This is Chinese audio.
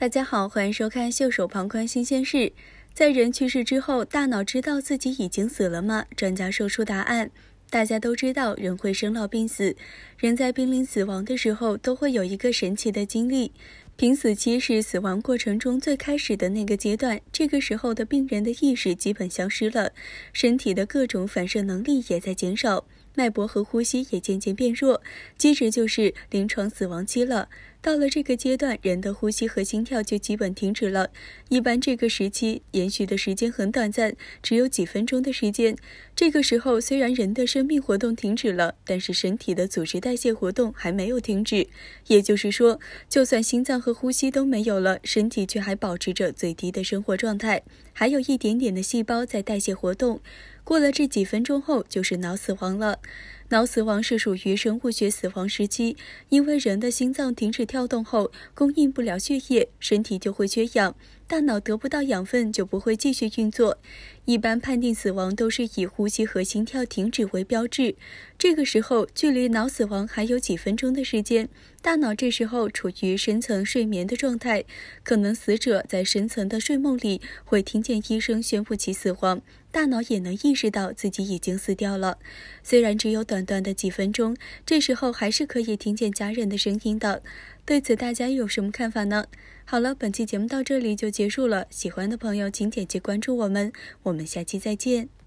大家好，欢迎收看《袖手旁观新鲜事》。在人去世之后，大脑知道自己已经死了吗？专家说出答案。大家都知道，人会生老病死。人在濒临死亡的时候，都会有一个神奇的经历。濒死期是死亡过程中最开始的那个阶段，这个时候的病人的意识基本消失了，身体的各种反射能力也在减少。脉搏和呼吸也渐渐变弱，接着就是临床死亡期了。到了这个阶段，人的呼吸和心跳就基本停止了。一般这个时期延续的时间很短暂，只有几分钟的时间。这个时候，虽然人的生命活动停止了，但是身体的组织代谢活动还没有停止。也就是说，就算心脏和呼吸都没有了，身体却还保持着最低的生活状态，还有一点点的细胞在代谢活动。过了这几分钟后，就是脑死亡了。脑死亡是属于生物学死亡时期，因为人的心脏停止跳动后，供应不了血液，身体就会缺氧，大脑得不到养分就不会继续运作。一般判定死亡都是以呼吸和心跳停止为标志，这个时候距离脑死亡还有几分钟的时间，大脑这时候处于深层睡眠的状态，可能死者在深层的睡梦里会听见医生宣布其死亡，大脑也能意识到自己已经死掉了。虽然只有等。短短的几分钟，这时候还是可以听见家人的声音的。对此，大家有什么看法呢？好了，本期节目到这里就结束了。喜欢的朋友，请点击关注我们，我们下期再见。